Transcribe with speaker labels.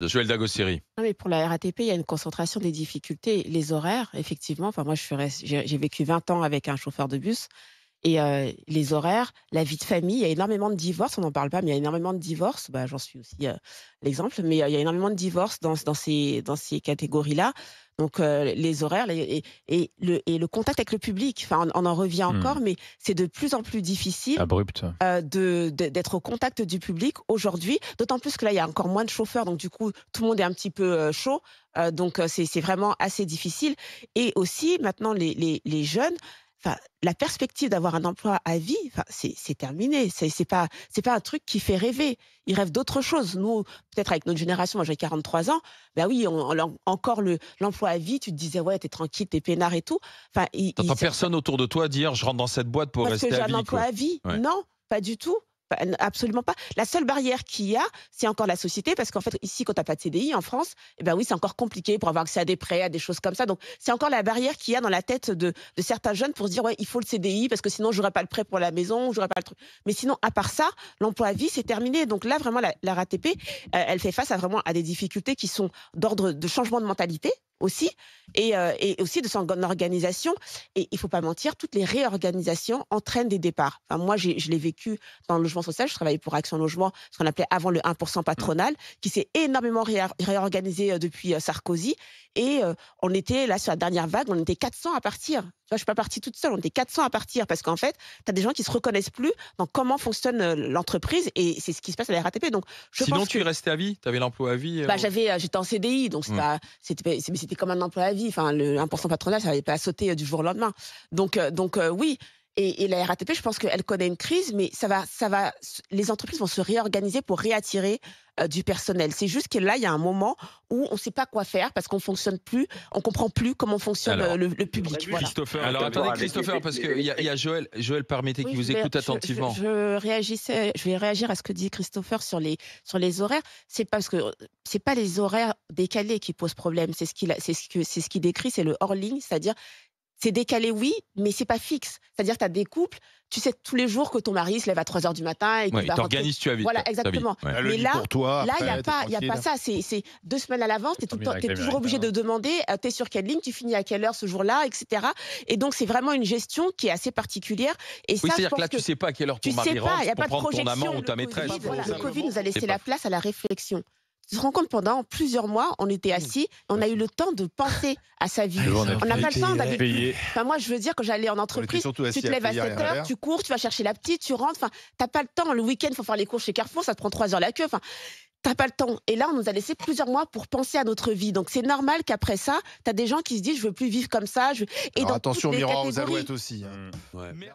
Speaker 1: Joël mais ah pour la RATP, il y a une concentration des difficultés. Les horaires, effectivement. Enfin, moi, j'ai vécu 20 ans avec un chauffeur de bus. Et les horaires, la vie de famille, il y a énormément de divorces, on n'en parle pas, mais il y a énormément de divorces, bah, j'en suis aussi l'exemple, mais il y a énormément de divorces dans, dans ces, dans ces catégories-là. Donc les horaires et, et, le, et le contact avec le public, enfin, on, en revient mmh. encore, mais c'est de plus en plus difficile Abrupt. de, d'être au contact du public aujourd'hui, d'autant plus que là, il y a encore moins de chauffeurs, donc du coup, tout le monde est un petit peu chaud, donc c'est, c'est vraiment assez difficile. Et aussi, maintenant, les, les, les jeunes la perspective d'avoir un emploi à vie, c'est terminé. C'est pas, c'est pas un truc qui fait rêver. Ils rêvent d'autre chose. Nous, peut-être avec notre génération, moi j'ai 43 ans, ben oui, encore le l'emploi à vie. Tu te disais ouais, t'es tranquille, t'es peinard et tout. Enfin, il, personne autour de toi dire je rentre dans cette boîte pour Parce rester que j'ai un emploi à vie. Non, pas du tout absolument pas. La seule barrière qu'il y a, c'est encore la société, parce qu'en fait, ici, quand t'as pas de CDI en France, eh ben oui, c'est encore compliqué pour avoir accès à des prêts, à des choses comme ça. Donc, c'est encore la barrière qu'il y a dans la tête de, certains jeunes pour se dire, ouais, il faut le CDI, parce que sinon, j'aurais pas le prêt pour la maison, j'aurais pas le truc. Mais sinon, à part ça, l'emploi à vie, c'est terminé. Donc là, vraiment, la, RATP, elle fait face à vraiment à des difficultés qui sont d'ordre de changement de mentalité, aussi, euh, et, aussi de son organisation. Et il ne faut pas mentir, toutes les réorganisations entraînent des départs. Enfin, moi, je l'ai vécu dans le logement social. Je travaillais pour Action Logement, ce qu'on appelait avant le 1% patronal, qui s'est énormément réorganisé euh, depuis euh, Sarkozy. Et euh, on était là sur la dernière vague, on était 400 à partir. Tu vois, je suis pas partie toute seule, on était 400 à partir parce qu'en fait, tu as des gens qui se reconnaissent plus dans comment fonctionne euh, l'entreprise et c'est ce qui se passe à la RATP. Donc, Sinon, tu es restais à vie, tu avais l'emploi à vie. Bah, euh, j'avais, j'étais en CDI, donc mm. c'était, c'était comme un emploi à vie. Enfin, le 1% patronal, ça n'avait pas sauter du jour au lendemain. Donc, donc oui, et, la RATP, je pense qu'elle connaît une crise, mais ça va, ça va, les entreprises vont se réorganiser pour réattirer euh, du personnel. C'est juste que là, il y a un moment où on ne sait pas quoi faire parce qu'on fonctionne plus, on comprend plus comment fonctionne euh, le, public. Alors attendez, Christopher, parce qu'il y, a Joël, Joël permettez, qui vous écoute attentivement. Je, euh, je vais réagir à ce que dit Christopher sur les, sur les horaires. C'est parce que c'est pas les horaires décalés qui posent problème, c'est ce qu'il, c'est ce que, c'est ce qu'il décrit, c'est le hors ligne, c'est-à-dire c'est décalé, oui, mais c'est pas fixe. C'est-à-dire que tu as des couples, tu sais tous les jours que ton mari se lève à 3 h du matin et qu'il va tu as Voilà, exactement. Mais là, il n'y a pas, il a pas ça. C'est deux semaines à l'avance, tu es, toujours obligé de demander, euh, tu es sur quelle ligne, tu finis à quelle heure ce jour-là, etc. Et donc c'est vraiment une gestion qui est assez particulière. Et oui, c'est-à-dire que là, tu sais pas à quelle heure ton mari rentre, pas, y a pas de ton amant ou ta maîtresse. le Covid nous a laissé la place à la réflexion tu te rends compte, pendant plusieurs mois, on était hmm. assis, on a eu le temps de penser à sa vie. Ah, on n'a pas le temps d'aller. Enfin, moi, je veux dire, que j'allais en entreprise, tu te lèves à 7 heures, tu cours, tu vas chercher la petite, tu rentres. Enfin, t'as pas le temps. Le week-end, faut faire les cours chez Carrefour, ça te prend 3 heures la queue. Enfin, t'as pas le temps. Et là, on nous a laissé plusieurs mois pour penser à notre vie. Donc, c'est normal qu'après ça, tu as des gens qui se disent, je veux plus vivre comme ça. Je... Et attention, miroir aux alouettes aussi. Hein. Hmm.